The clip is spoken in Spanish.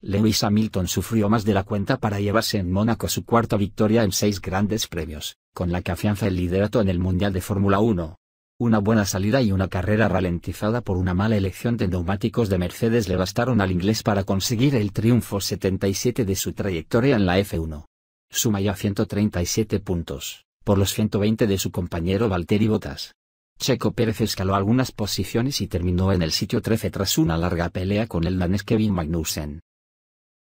Lewis Hamilton sufrió más de la cuenta para llevarse en Mónaco su cuarta victoria en seis grandes premios, con la que afianza el liderato en el Mundial de Fórmula 1. Una buena salida y una carrera ralentizada por una mala elección de neumáticos de Mercedes le bastaron al inglés para conseguir el triunfo 77 de su trayectoria en la F1. Suma ya 137 puntos, por los 120 de su compañero Valtteri Bottas. Checo Pérez escaló algunas posiciones y terminó en el sitio 13 tras una larga pelea con el danés Kevin Magnussen.